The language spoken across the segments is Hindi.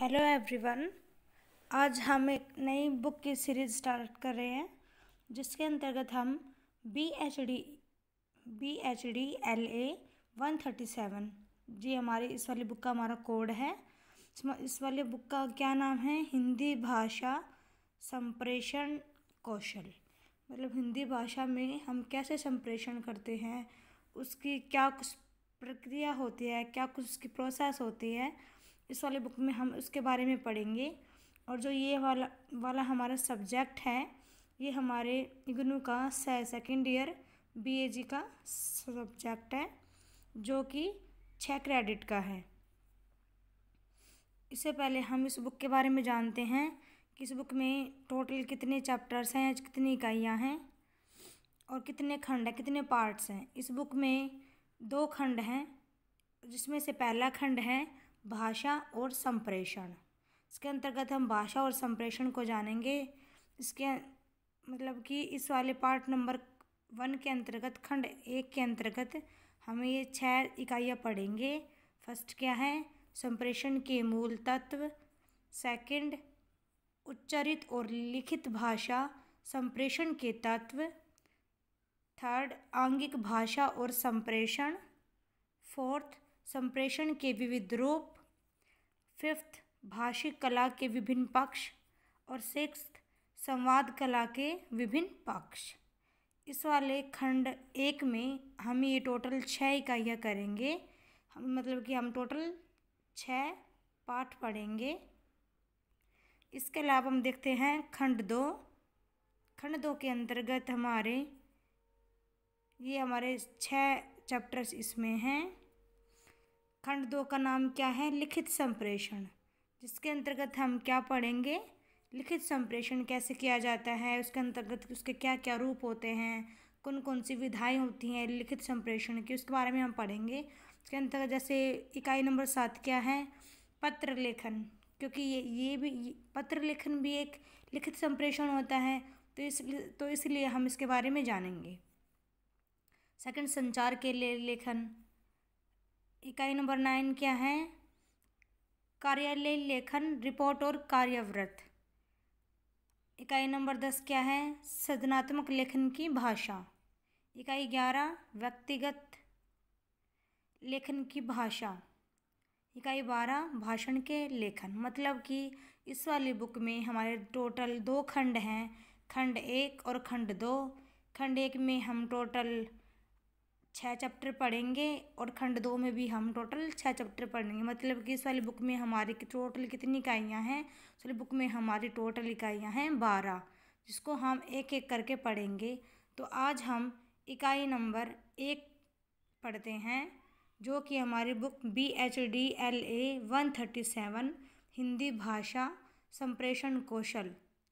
हेलो एवरीवन आज हम एक नई बुक की सीरीज़ स्टार्ट कर रहे हैं जिसके अंतर्गत हम B H D B H D L A one thirty seven जी हमारी इस वाली बुक का हमारा कोड है इस वाली बुक का क्या नाम है हिंदी भाषा संप्रेषण कौशल मतलब हिंदी भाषा में हम कैसे संप्रेषण करते हैं उसकी क्या कुछ प्रक्रिया होती है क्या कुछ उसकी प्रोसेस होती है इस वाले बुक में हम उसके बारे में पढ़ेंगे और जो ये वाला वाला हमारा सब्जेक्ट है ये हमारे इग्नू का सेकेंड ईयर बीएजी का सब्जेक्ट है जो कि छः क्रेडिट का है इससे पहले हम इस बुक के बारे में जानते हैं कि इस बुक में टोटल कितने चैप्टर्स हैं कितनी इकाइयाँ हैं और कितने खंड हैं कितने पार्ट्स हैं इस बुक में दो खंड हैं जिसमें से पहला खंड है भाषा और संप्रेषण इसके अंतर्गत हम भाषा और संप्रेषण को जानेंगे इसके अं, मतलब कि इस वाले पार्ट नंबर वन के अंतर्गत खंड एक के अंतर्गत हम ये छः इकाइयाँ पढ़ेंगे फर्स्ट क्या है संप्रेषण के मूल तत्व सेकंड उच्चरित और लिखित भाषा संप्रेषण के तत्व थर्ड आंगिक भाषा और संप्रेषण फोर्थ संप्रेषण के विविध रूप फिफ्थ भाषिक कला के विभिन्न पक्ष और सिक्स संवाद कला के विभिन्न पक्ष इस वाले खंड एक में हम ये टोटल छः इकाइयाँ करेंगे हम मतलब कि हम टोटल छः पाठ पढ़ेंगे इसके अलावा हम देखते हैं खंड दो खंड दो के अंतर्गत हमारे ये हमारे छः चैप्टर्स इसमें हैं खंड दो का नाम क्या है लिखित संप्रेषण जिसके अंतर्गत हम क्या पढ़ेंगे लिखित संप्रेषण कैसे किया जाता है उसके अंतर्गत उसके क्या क्या रूप होते हैं कौन कौन सी विधाएँ होती हैं लिखित संप्रेषण की उसके बारे में हम पढ़ेंगे उसके अंतर्गत जैसे इकाई नंबर सात क्या है पत्र लेखन क्योंकि ये ये भी ये, पत्र लेखन भी एक लिखित संप्रेषण होता है तो इस तो इसलिए हम इसके बारे में जानेंगे सेकंड संचार के लिए लेखन इकाई नंबर नाइन क्या है कार्यालय लेखन रिपोर्ट और कार्यव्रत इकाई नंबर दस क्या है सृजनात्मक लेखन की भाषा इकाई ग्यारह व्यक्तिगत लेखन की भाषा इकाई बारह भाषण के लेखन मतलब कि इस वाली बुक में हमारे टोटल दो खंड हैं खंड एक और खंड दो खंड एक में हम टोटल छः चैप्टर पढ़ेंगे और खंड दो में भी हम टोटल छः चैप्टर पढ़ेंगे मतलब कि इस वाली बुक में हमारी टोटल कितनी इकाइयाँ हैं इस वाली बुक में हमारी टोटल इकाइयाँ हैं बारह जिसको हम एक एक करके पढ़ेंगे तो आज हम इकाई नंबर एक पढ़ते हैं जो कि हमारी book B H D L A one thirty seven Hindi भाषा संप्रेषण कौशल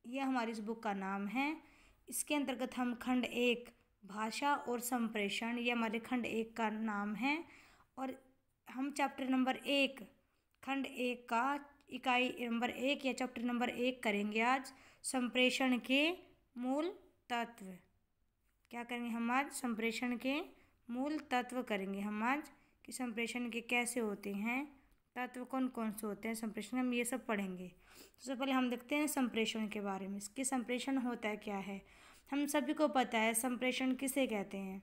यह हमारी इस बुक का नाम है इसके अंतर्गत हम खंड एक भाषा और संप्रेषण ये हमारे खंड एक का नाम है और हम चैप्टर नंबर एक खंड एक का इकाई नंबर एक या चैप्टर नंबर एक करेंगे आज संप्रेषण के मूल तत्व क्या करेंगे हम आज संप्रेषण के मूल तत्व करेंगे हम आज कि संप्रेषण के कैसे होते हैं तत्व कौन कौन से होते हैं संप्रेषण हम ये सब पढ़ेंगे सबसे पहले हम देखते हैं संप्रेषण के बारे में इसके संप्रेषण होता है क्या है हम सभी को पता है संप्रेषण किसे कहते हैं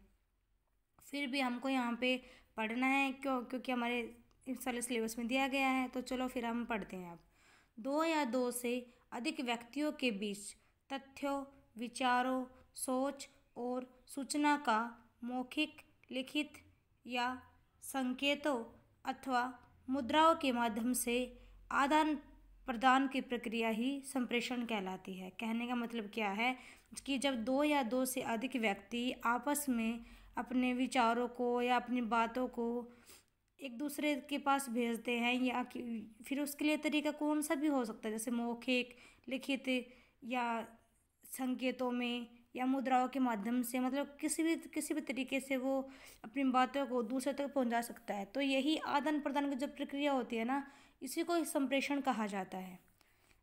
फिर भी हमको यहाँ पे पढ़ना है क्यों क्योंकि हमारे इस सिलेबस में दिया गया है तो चलो फिर हम पढ़ते हैं अब दो या दो से अधिक व्यक्तियों के बीच तथ्यों विचारों सोच और सूचना का मौखिक लिखित या संकेतों अथवा मुद्राओं के माध्यम से आदान प्रदान की प्रक्रिया ही संप्रेषण कहलाती है कहने का मतलब क्या है कि जब दो या दो से अधिक व्यक्ति आपस में अपने विचारों को या अपनी बातों को एक दूसरे के पास भेजते हैं या फिर उसके लिए तरीका कौन सा भी हो सकता है जैसे मौखिक लिखित या संकेतों में या मुद्राओं के माध्यम से मतलब किसी भी किसी भी तरीके से वो अपनी बातों को दूसरे तक पहुंचा सकता है तो यही आदान प्रदान की जो प्रक्रिया होती है ना इसी को संप्रेषण कहा जाता है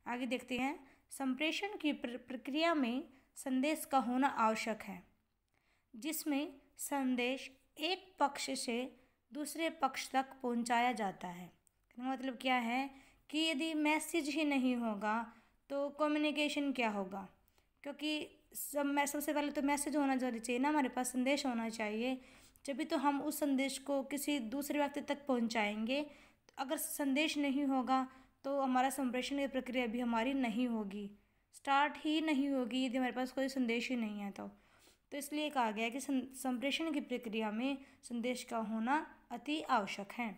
आगे देखते हैं संप्रेषण की प्रक्रिया में संदेश का होना आवश्यक है जिसमें संदेश एक पक्ष से दूसरे पक्ष तक पहुंचाया जाता है मतलब क्या है कि यदि मैसेज ही नहीं होगा तो कम्युनिकेशन क्या होगा क्योंकि सब मैं सबसे पहले तो मैसेज होना जरूरी चाहिए ना हमारे पास संदेश होना चाहिए जब भी तो हम उस संदेश को किसी दूसरे व्यक्ति तक पहुंचाएंगे तो अगर संदेश नहीं होगा तो हमारा संप्रेषण की प्रक्रिया भी हमारी नहीं होगी स्टार्ट ही नहीं होगी यदि हमारे पास कोई संदेश ही नहीं है तो तो इसलिए कहा गया है कि संप्रेषण की प्रक्रिया में संदेश का होना अति आवश्यक है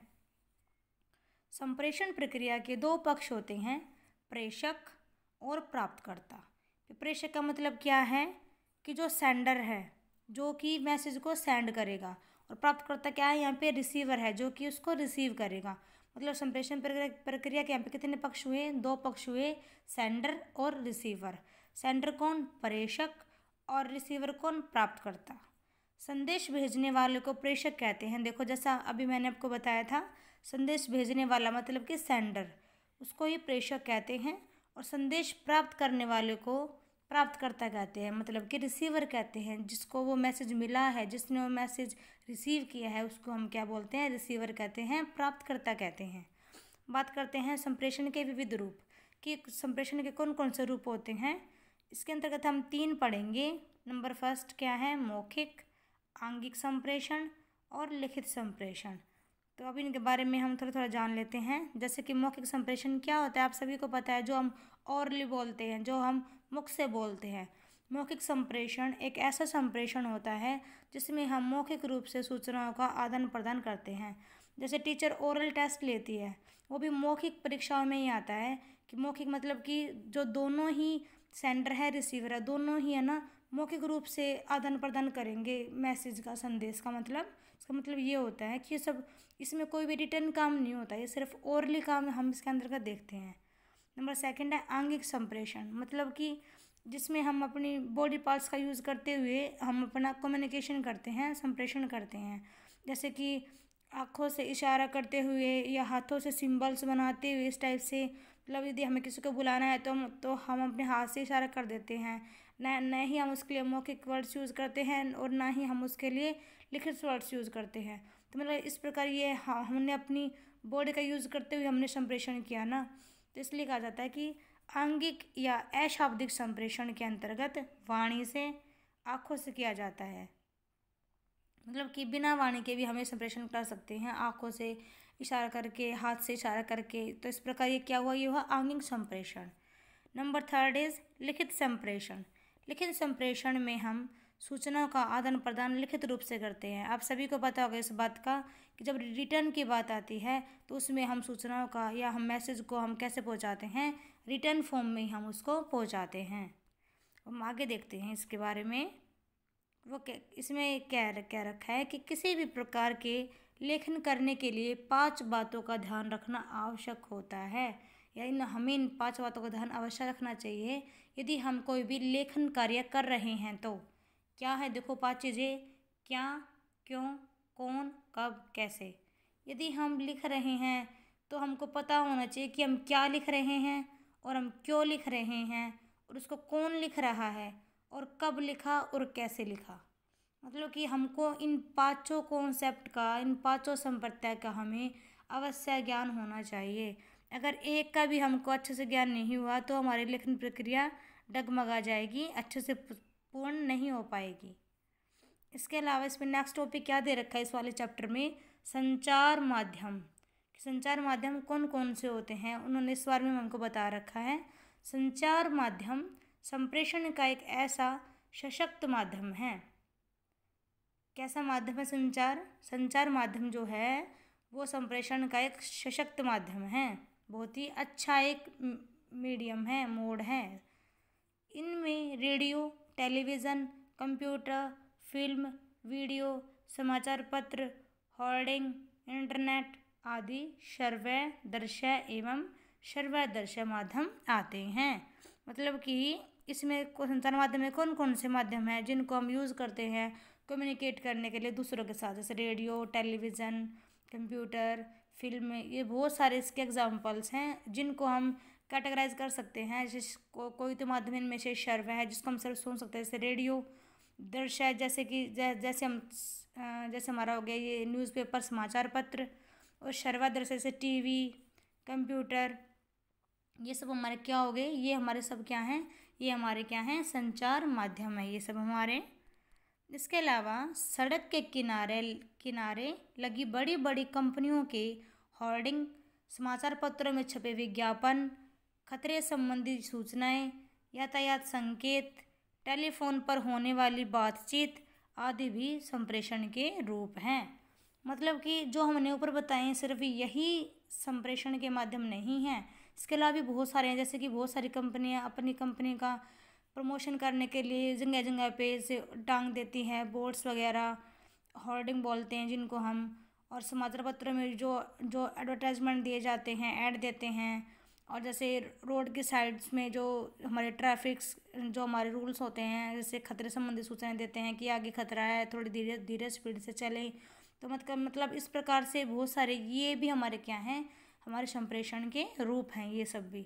संप्रेषण प्रक्रिया के दो पक्ष होते हैं प्रेषक और प्राप्तकर्ता प्रेषक का मतलब क्या है कि जो सेंडर है जो कि मैसेज को सेंड करेगा और प्राप्तकर्ता क्या है यहाँ पे रिसीवर है जो कि उसको रिसीव करेगा मतलब संप्रेषण प्रक्रिया के यहाँ पे कितने पक्ष हुए दो पक्ष हुए सेंडर और रिसीवर सेंडर कौन प्रेषक और रिसीवर कौन प्राप्त करता संदेश भेजने वाले को प्रेषक कहते हैं देखो जैसा अभी मैंने आपको बताया था संदेश भेजने वाला मतलब कि सेंडर उसको ही प्रेषक कहते हैं और संदेश प्राप्त करने वाले को प्राप्तकर्ता कहते हैं मतलब कि रिसीवर कहते हैं जिसको वो मैसेज मिला है जिसने वो मैसेज रिसीव किया है उसको हम क्या बोलते हैं रिसीवर कहते हैं प्राप्तकर्ता कहते हैं बात करते हैं संप्रेषण के विविध रूप कि संप्रेषण के कौन कौन से रूप होते हैं इसके अंतर्गत हम तीन पढ़ेंगे नंबर फर्स्ट क्या है मौखिक आंगिक संप्रेषण और लिखित संप्रेषण तो अब इनके बारे में हम थोड़ा थोड़ा जान लेते हैं जैसे कि मौखिक संप्रेषण क्या होता है आप सभी को पता है जो हम औरली बोलते हैं जो हम मुख से बोलते हैं मौखिक संप्रेषण एक ऐसा संप्रेषण होता है जिसमें हम मौखिक रूप से सूचनाओं का आदान प्रदान करते हैं जैसे टीचर ओरल टेस्ट लेती है वो भी मौखिक परीक्षाओं में ही आता है कि मौखिक मतलब कि जो दोनों ही सेंडर है रिसीवर है दोनों ही है ना मौखिक रूप से आदान प्रदान करेंगे मैसेज का संदेश का मतलब इसका मतलब ये होता है कि ये सब इसमें कोई भी रिटर्न काम नहीं होता ये सिर्फ ओरली काम हम इसके अंदर का देखते हैं नंबर सेकंड है आंगिक संप्रेषण मतलब कि जिसमें हम अपनी बॉडी पार्ट्स का यूज़ करते हुए हम अपना कम्युनिकेशन करते हैं संप्रेषण करते हैं जैसे कि आँखों से इशारा करते हुए या हाथों से सिंबल्स बनाते हुए इस टाइप से मतलब यदि हमें किसी को बुलाना है तो हम तो हम अपने हाथ से इशारा कर देते हैं ना ना ही हम उसके लिए मौखिक वर्ड्स यूज़ करते हैं और ना ही हम उसके लिए लिखित वर्ड्स यूज़ करते हैं तो मतलब इस प्रकार ये हमने अपनी बॉडी का यूज़ करते हुए हमने संप्रेषण किया ना तो इसलिए कहा जाता है कि आंगिक या अशाब्दिक संप्रेषण के अंतर्गत वाणी से आँखों से किया जाता है मतलब कि बिना वाणी के भी हमें संप्रेषण कर सकते हैं आँखों से इशारा करके हाथ से इशारा करके तो इस प्रकार ये क्या हुआ ये हुआ आंगिक संप्रेषण नंबर थर्ड इज लिखित संप्रेषण लिखित संप्रेषण में हम सूचनाओं का आदान प्रदान लिखित रूप से करते हैं आप सभी को पता होगा इस बात का कि जब रिटर्न की बात आती है तो उसमें हम सूचनाओं का या हम मैसेज को हम कैसे पहुंचाते हैं रिटर्न फॉर्म में हम उसको पहुंचाते हैं हम आगे देखते हैं इसके बारे में वो क्या इसमें क्या क्या रखा है कि किसी भी प्रकार के लेखन करने के लिए पांच बातों का ध्यान रखना आवश्यक होता है या इन हमें इन पांच बातों का ध्यान अवश्य रखना चाहिए यदि हम कोई भी लेखन कार्य कर रहे हैं तो क्या है देखो पाँच चीज़ें क्या क्यों कौन कब कैसे यदि हम लिख रहे हैं तो हमको पता होना चाहिए कि हम क्या लिख रहे हैं और हम क्यों लिख रहे हैं और उसको कौन लिख रहा है और कब लिखा और कैसे लिखा मतलब कि हमको इन पांचों कॉन्सेप्ट का इन पांचों संपत्ता का हमें अवश्य ज्ञान होना चाहिए अगर एक का भी हमको अच्छे से ज्ञान नहीं हुआ तो हमारी लेखन प्रक्रिया डगमगा जाएगी अच्छे से पूर्ण नहीं हो पाएगी इसके अलावा इसमें नेक्स्ट टॉपिक क्या दे रखा है इस वाले चैप्टर में संचार माध्यम संचार माध्यम कौन कौन से होते हैं उन्होंने इस बारे में हमको बता रखा है संचार माध्यम संप्रेषण का एक ऐसा सशक्त माध्यम है कैसा माध्यम है संचार संचार माध्यम जो है वो संप्रेषण का एक सशक्त माध्यम है बहुत ही अच्छा एक मीडियम है मोड है इनमें radio television computer film video समाचार पत्र होर्डिंग इंटरनेट आदि दृश्य एवं दृश्य माध्यम आते हैं मतलब कि इसमें संचार माध्यम में कौन कौन से माध्यम हैं जिनको हम यूज़ करते हैं कम्युनिकेट करने के लिए दूसरों के साथ जैसे रेडियो टेलीविज़न कंप्यूटर फिल्म ये बहुत सारे इसके एग्जांपल्स हैं जिनको हम कैटेगराइज कर सकते हैं जैसे को, कोई तो माध्यम इनमें से शर्व है जिसको हम सिर्फ सुन सकते हैं जैसे रेडियो दृश्य है जैसे कि जै, जैसे हम जैसे हमारा हो गया ये न्यूज़पेपर समाचार पत्र और शर्वा दृश्य जैसे वी कंप्यूटर ये सब हमारे क्या हो गए ये हमारे सब क्या हैं ये हमारे क्या हैं संचार माध्यम है ये सब हमारे इसके अलावा सड़क के किनारे किनारे लगी बड़ी बड़ी कंपनियों के होर्डिंग समाचार पत्रों में छपे विज्ञापन खतरे संबंधी सूचनाएं, यातायात संकेत टेलीफोन पर होने वाली बातचीत आदि भी संप्रेषण के रूप हैं मतलब कि जो हमने ऊपर बताए सिर्फ यही संप्रेषण के माध्यम नहीं हैं इसके अलावा भी बहुत सारे हैं जैसे कि बहुत सारी कंपनियां अपनी कंपनी का प्रमोशन करने के लिए जगह जगह पे से टांग देती हैं बोर्ड्स वगैरह होर्डिंग बोलते हैं जिनको हम और समाचार पत्रों में जो जो एडवर्टाइजमेंट दिए जाते हैं ऐड देते हैं और जैसे रोड के साइड्स में जो हमारे ट्रैफिक्स जो हमारे रूल्स होते हैं जैसे खतरे संबंधी सूचनाएं देते हैं कि आगे खतरा है थोड़ी धीरे धीरे स्पीड से चलें तो मतलब मतलब इस प्रकार से बहुत सारे ये भी हमारे क्या हैं हमारे संप्रेषण के रूप हैं ये सब भी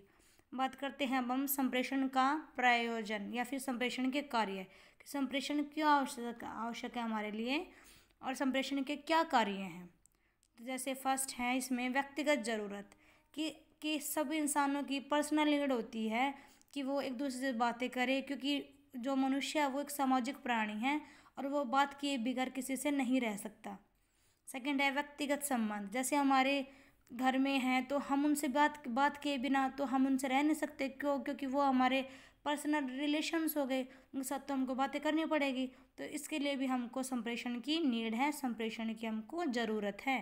बात करते हैं अब हम संप्रेषण का प्रायोजन या फिर संप्रेषण के कार्य कि संप्रेषण क्यों आवश्यक आवश्यक है हमारे लिए और संप्रेषण के क्या कार्य हैं तो जैसे फर्स्ट है इसमें व्यक्तिगत ज़रूरत कि कि सब इंसानों की पर्सनल नीड होती है कि वो एक दूसरे से बातें करें क्योंकि जो मनुष्य है वो एक सामाजिक प्राणी है और वो बात किए बिगैर किसी से नहीं रह सकता सेकंड है व्यक्तिगत संबंध जैसे हमारे घर में हैं तो हम उनसे बात बात किए बिना तो हम उनसे रह नहीं सकते क्यों क्योंकि वो हमारे पर्सनल रिलेशंस हो गए उनके साथ तो हमको बातें करनी पड़ेगी तो इसके लिए भी हमको संप्रेषण की नीड है संप्रेषण की हमको ज़रूरत है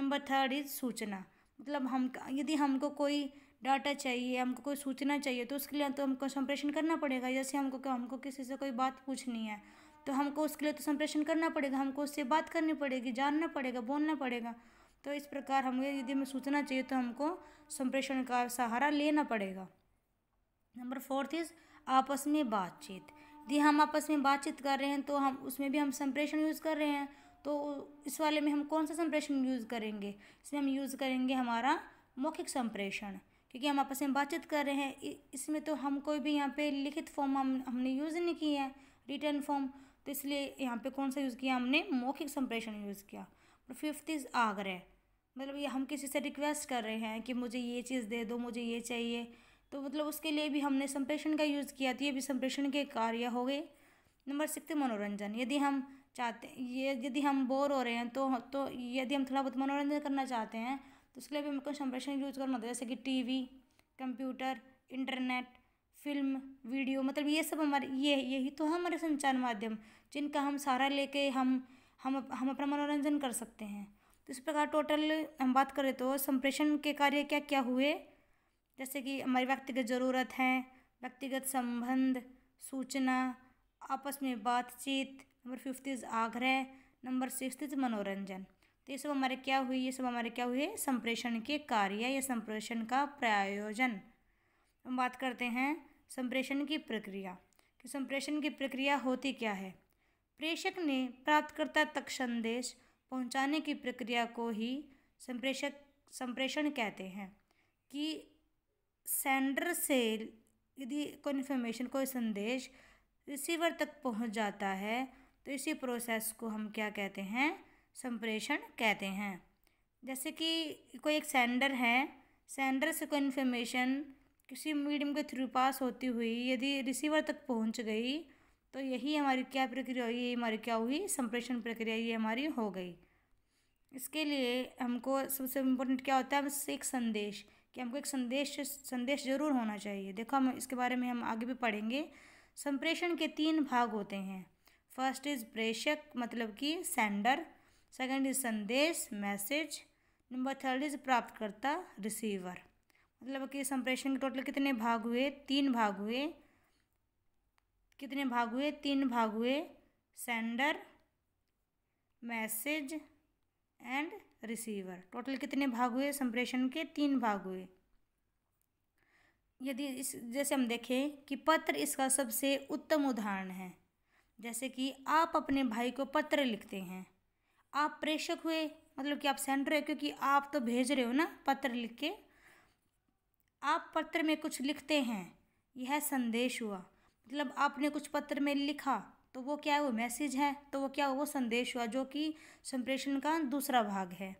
नंबर थर्ड इज़ सूचना मतलब हम यदि हमको कोई डाटा चाहिए हमको कोई सूचना चाहिए तो उसके लिए तो हमको संप्रेषण करना पड़ेगा जैसे हमको हमको किसी से कोई बात पूछनी है तो हमको उसके लिए तो संप्रेषण करना पड़ेगा हमको उससे बात करनी पड़ेगी जानना पड़ेगा बोलना पड़ेगा तो इस प्रकार हमें यदि हमें सूचना चाहिए तो हमको संप्रेषण का सहारा लेना पड़ेगा नंबर फोर्थ इज़ आपस में बातचीत यदि हम आपस में बातचीत कर रहे हैं तो हम उसमें भी हम संप्रेषण यूज़ कर रहे हैं तो इस वाले में हम कौन सा संप्रेषण यूज़ करेंगे इसमें हम यूज़ करेंगे हमारा मौखिक संप्रेषण क्योंकि हम आपस में बातचीत कर रहे हैं इसमें तो हम कोई भी यहाँ पे लिखित फॉर्म हम हमने यूज़ नहीं किया है रिटर्न फॉर्म तो इसलिए यहाँ पे कौन सा यूज़ किया हमने मौखिक संप्रेषण यूज़ किया और फिफ्थ इज़ आग्रह मतलब ये हम किसी से रिक्वेस्ट कर रहे हैं कि मुझे ये चीज़ दे दो मुझे ये चाहिए तो मतलब उसके लिए भी हमने संप्रेषण का यूज़ किया तो ये भी संप्रेषण के कार्य हो गए नंबर सिक्स मनोरंजन यदि हम चाहते ये यदि हम बोर हो रहे हैं तो तो यदि हम थोड़ा बहुत मनोरंजन करना चाहते हैं तो उसके लिए भी हमको संप्रेषण यूज करना होता है जैसे कि TV computer internet film video मतलब ये सब हमारे ये यही तो हमारे संचार माध्यम जिनका हम सहारा लेके हम हम हम अपना मनोरंजन कर सकते हैं तो इस प्रकार टोटल हम बात करें तो संप्रेषण के कार्य क्या क्या हुए जैसे कि हमारी व्यक्तिगत ज़रूरत हैं व्यक्तिगत संबंध सूचना आपस में बातचीत नंबर फिफ्थ इज़ आग्रह नंबर सिक्स इज मनोरंजन तो ये सब हमारे क्या हुई ये सब हमारे क्या हुए संप्रेषण के कार्य या संप्रेषण का प्रायोजन हम बात करते हैं संप्रेषण की प्रक्रिया कि संप्रेषण की प्रक्रिया होती क्या है प्रेषक ने प्राप्तकर्ता तक संदेश पहुंचाने की प्रक्रिया को ही संप्रेषक संप्रेषण कहते हैं कि सेंडर से यदि कोई इन्फॉर्मेशन कोई संदेश रिसीवर तक पहुंच जाता है तो इसी प्रोसेस को हम क्या कहते हैं संप्रेषण कहते हैं जैसे कि कोई एक सेंडर है सेंडर से कोई इन्फॉर्मेशन किसी मीडियम के थ्रू पास होती हुई यदि रिसीवर तक पहुंच गई तो यही हमारी क्या प्रक्रिया हुई यही हमारी क्या हुई संप्रेषण प्रक्रिया ये हमारी हो गई इसके लिए हमको सबसे इम्पोर्टेंट क्या होता है एक संदेश कि हमको एक संदेश संदेश जरूर होना चाहिए देखो हम इसके बारे में हम आगे भी पढ़ेंगे संप्रेषण के तीन भाग होते हैं फर्स्ट इज प्रेषक मतलब कि सेंडर सेकंड इज संदेश मैसेज नंबर थर्ड इज प्राप्तकर्ता रिसीवर मतलब कि संप्रेषण के टोटल कितने भाग हुए तीन भाग हुए कितने भाग हुए तीन भाग हुए sender message and receiver total कितने भाग हुए संप्रेषण के तीन भाग हुए यदि इस जैसे हम देखें कि पत्र इसका सबसे उत्तम उदाहरण है जैसे कि आप अपने भाई को पत्र लिखते हैं आप प्रेषक हुए मतलब कि आप सेंडर है क्योंकि आप तो भेज रहे हो ना पत्र लिख के आप पत्र में कुछ लिखते हैं यह संदेश हुआ मतलब आपने कुछ पत्र में लिखा तो वो क्या है वो मैसेज है तो वो क्या वो संदेश हुआ जो कि संप्रेषण का दूसरा भाग है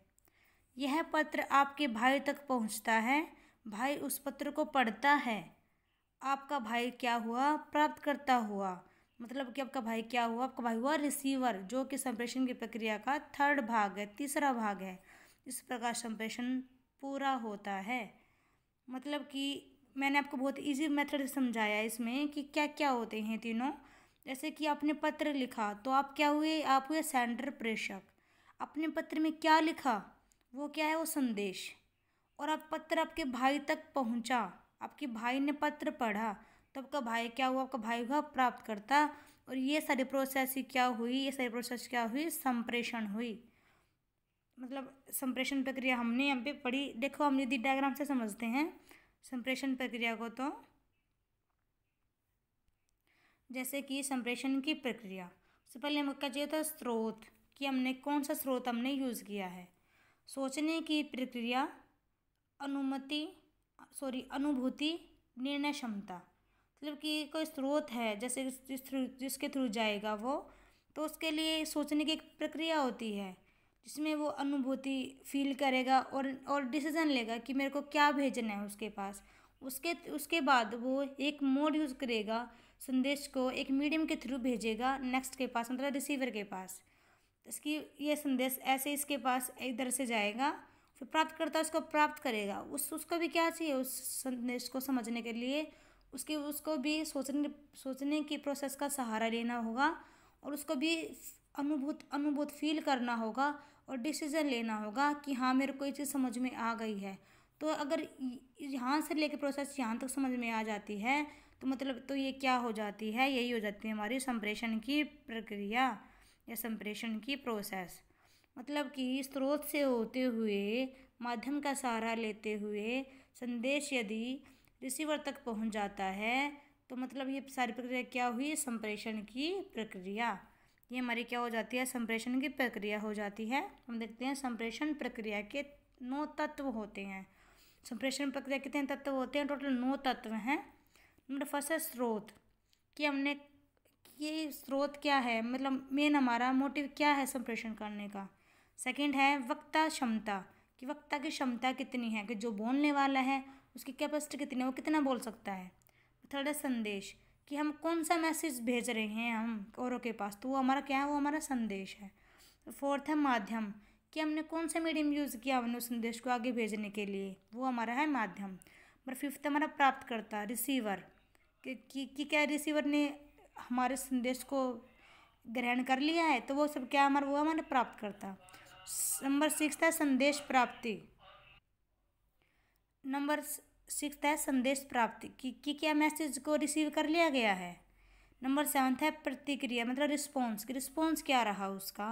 यह पत्र आपके भाई तक पहुंचता है भाई उस पत्र को पढ़ता है आपका भाई क्या हुआ प्राप्त करता हुआ मतलब कि आपका भाई क्या हुआ आपका भाई हुआ रिसीवर जो कि संप्रेषण की प्रक्रिया का थर्ड भाग है तीसरा भाग है इस प्रकार संप्रेषण पूरा होता है मतलब कि मैंने आपको बहुत इजी मेथड समझाया इसमें कि क्या क्या होते हैं तीनों जैसे कि आपने पत्र लिखा तो आप क्या हुए आप हुए सेंडर प्रेषक अपने पत्र में क्या लिखा वो क्या है वो संदेश और आप पत्र आपके भाई तक पहुंचा आपके भाई ने पत्र पढ़ा तब का भाई क्या हुआ आपका भाई हुआ प्राप्त करता और ये सारी प्रोसेस ही क्या हुई ये सारी प्रोसेस क्या हुई संप्रेषण हुई मतलब संप्रेषण प्रक्रिया हमने यहाँ पे पढ़ी देखो हम यदि डायग्राम से समझते हैं संप्रेषण प्रक्रिया को तो जैसे कि संप्रेषण की प्रक्रिया सबसे पहले हमको चाहिए था स्रोत कि हमने कौन सा स्रोत हमने यूज़ किया है सोचने की प्रक्रिया अनुमति सॉरी अनुभूति निर्णय क्षमता मतलब कि कोई स्रोत है जैसे जिस थ्रू जिसके थ्रू जाएगा वो तो उसके लिए सोचने की एक प्रक्रिया होती है जिसमें वो अनुभूति फील करेगा और और डिसीज़न लेगा कि मेरे को क्या भेजना है उसके पास उसके उसके बाद वो एक मोड यूज़ करेगा संदेश को एक मीडियम के थ्रू भेजेगा नेक्स्ट के पास मतलब रिसीवर के पास इसकी ये संदेश ऐसे इसके पास इधर से जाएगा फिर प्राप्तकर्ता उसको प्राप्त करेगा उस उसको भी क्या चाहिए उस संदेश को समझने के लिए उसके उसको भी सोचने सोचने की प्रोसेस का सहारा लेना होगा और उसको भी अनुभूत अनुभूत फील करना होगा और डिसीज़न लेना होगा कि हाँ मेरे को ये चीज़ समझ में आ गई है तो अगर यहाँ से लेकर प्रोसेस यहाँ तक समझ में आ जाती है तो मतलब तो ये क्या हो जाती है यही हो जाती है हमारी संप्रेषण की प्रक्रिया या संप्रेषण की प्रोसेस मतलब कि स्रोत से होते हुए माध्यम का सहारा लेते हुए संदेश यदि रिसीवर तक पहुंच जाता है तो मतलब ये सारी प्रक्रिया क्या हुई संप्रेषण की प्रक्रिया ये हमारी क्या हो जाती है संप्रेषण की प्रक्रिया हो जाती है हम देखते हैं संप्रेषण प्रक्रिया के नौ तत्व होते हैं संप्रेषण प्रक्रिया कितने तत्व होते हैं टोटल नौ तत्व हैं नंबर फर्स्ट है स्रोत कि हमने ये स्रोत क्या है मतलब मेन हमारा मोटिव क्या है संप्रेषण करने का सेकंड है वक्ता क्षमता कि वक्ता की क्षमता कितनी है कि जो बोलने वाला है उसकी कैपेसिटी कितनी है वो कितना बोल सकता है थर्ड है संदेश कि हम कौन सा मैसेज भेज रहे हैं हम औरों के पास तो वो हमारा क्या है वो हमारा संदेश है फोर्थ है माध्यम कि हमने कौन सा मीडियम यूज़ किया हमने उस संदेश को आगे भेजने के लिए वो हमारा है माध्यम और फिफ्थ हमारा प्राप्त करता रिसीवर कि, कि, कि क्या रिसीवर ने हमारे संदेश को ग्रहण कर लिया है तो वो सब क्या हमारा वो हमारा प्राप्त करता नंबर सिक्स है संदेश प्राप्ति नंबर सिक्स है संदेश प्राप्ति कि, कि क्या मैसेज को रिसीव कर लिया गया है नंबर सेवन्थ है प्रतिक्रिया मतलब रिस्पॉन्स कि रिस्पॉन्स क्या रहा उसका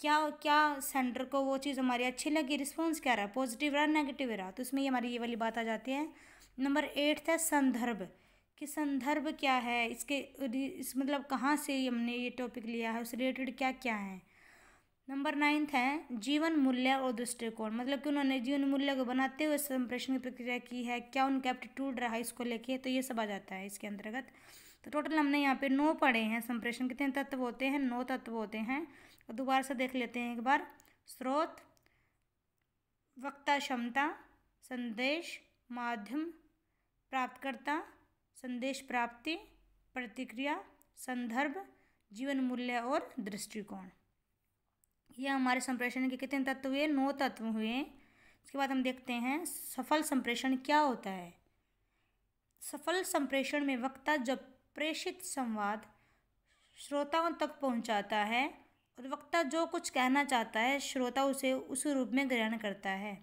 क्या क्या सेंडर को वो चीज़ हमारी अच्छी लगी रिस्पॉन्स क्या रहा पॉजिटिव रहा नेगेटिव रहा तो इसमें ये हमारी ये वाली बात आ जाती है नंबर एट है संदर्भ कि संदर्भ क्या है इसके इस मतलब कहाँ से हमने ये टॉपिक लिया है उससे रिलेटेड क्या क्या है नंबर नाइन्थ है जीवन मूल्य और दृष्टिकोण मतलब कि उन्होंने जीवन मूल्य को बनाते हुए संप्रेषण की प्रक्रिया की है क्या उनका एप्टीट्यूड रहा इसको लेके तो ये सब आ जाता है इसके अंतर्गत तो टोटल हमने यहाँ पे नौ पढ़े हैं संप्रेषण कितने तत्व होते हैं नौ तत्व होते हैं और दोबारा से देख लेते हैं एक बार स्रोत वक्ता क्षमता संदेश माध्यम प्राप्तकर्ता संदेश प्राप्ति प्रतिक्रिया संदर्भ जीवन मूल्य और दृष्टिकोण ये हमारे संप्रेषण के कितने तत्व हुए नौ तत्व हुए इसके बाद हम देखते हैं सफल संप्रेषण क्या होता है सफल संप्रेषण में वक्ता जब प्रेषित संवाद श्रोताओं तक पहुंचाता है और वक्ता जो कुछ कहना चाहता है श्रोता उसे उस रूप में ग्रहण करता है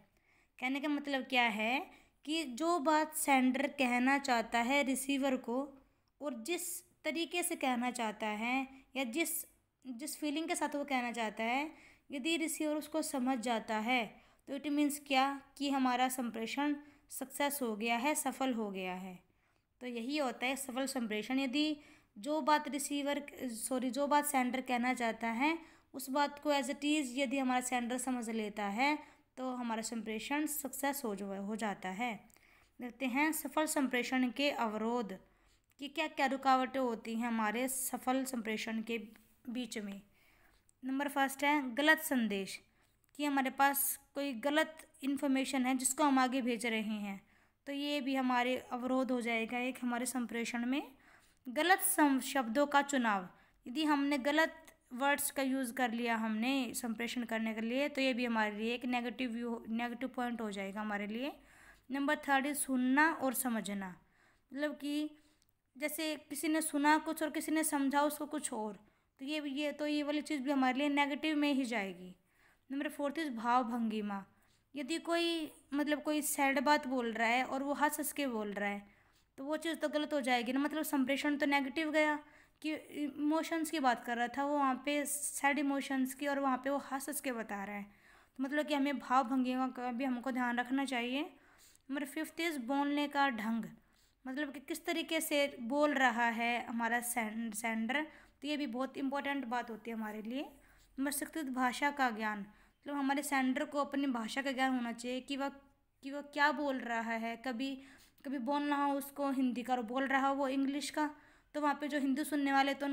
कहने का मतलब क्या है कि जो बात सेंडर कहना चाहता है रिसीवर को और जिस तरीके से कहना चाहता है या जिस जिस फीलिंग के साथ वो कहना चाहता है यदि रिसीवर उसको समझ जाता है तो इट मीन्स क्या कि हमारा संप्रेषण सक्सेस हो गया है सफल हो गया है तो यही होता है सफल संप्रेषण यदि जो बात रिसीवर सॉरी जो बात सेंडर कहना चाहता है उस बात को एज इट इज़ यदि हमारा सेंडर समझ लेता है तो हमारा संप्रेषण सक्सेस हो जो हो जाता है देखते हैं सफल संप्रेषण के अवरोध कि क्या क्या रुकावटें होती हैं हमारे सफल संप्रेषण के बीच में नंबर फर्स्ट है गलत संदेश कि हमारे पास कोई गलत इन्फॉर्मेशन है जिसको हम आगे भेज रहे हैं तो ये भी हमारे अवरोध हो जाएगा एक हमारे संप्रेषण में गलत शब्दों का चुनाव यदि हमने गलत वर्ड्स का यूज़ कर लिया हमने संप्रेषण करने के लिए तो ये भी हमारे लिए एक नेगेटिव व्यू नेगेटिव पॉइंट हो जाएगा हमारे लिए नंबर थर्ड है सुनना और समझना मतलब कि जैसे किसी ने सुना कुछ और किसी ने समझा उसको कुछ और तो ये ये तो ये वाली चीज़ भी हमारे लिए नेगेटिव में ही जाएगी नंबर फोर्थ इज़ भाव भंगिमा यदि कोई मतलब कोई सैड बात बोल रहा है और वो हंस हंस के बोल रहा है तो वो चीज़ तो गलत हो जाएगी ना मतलब संप्रेषण तो नेगेटिव गया कि इमोशंस की बात कर रहा था वो वहाँ पे सैड इमोशंस की और वहाँ पे वो हंस हंस के बता रहा है तो मतलब कि हमें भाव भंगिमा का भी हमको ध्यान रखना चाहिए नंबर फिफ्थ इज़ बोलने का ढंग मतलब कि किस तरीके से बोल रहा है हमारा सेंडर तो ये भी बहुत इंपॉर्टेंट बात होती है हमारे लिए नंबर सिक्स भाषा का ज्ञान मतलब हमारे सेंडर को अपनी भाषा का ज्ञान होना चाहिए कि वह कि वह क्या बोल रहा है कभी कभी बोल रहा हो उसको हिंदी का और बोल रहा हो वो इंग्लिश का तो वहाँ पे जो हिंदी सुनने वाले तो, तो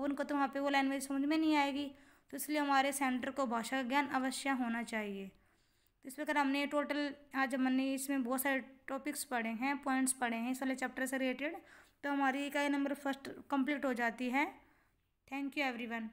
उनको तो वहाँ पे वो लैंग्वेज समझ में नहीं आएगी तो इसलिए हमारे सेंटर को भाषा का ज्ञान अवश्य होना चाहिए तो इस प्रकार हमने टोटल आज हमने इसमें बहुत सारे टॉपिक्स पढ़े हैं पॉइंट्स पढ़े हैं इस वाले चैप्टर से रिलेटेड तो हमारी इकाई नंबर फर्स्ट कंप्लीट हो जाती है Thank you everyone.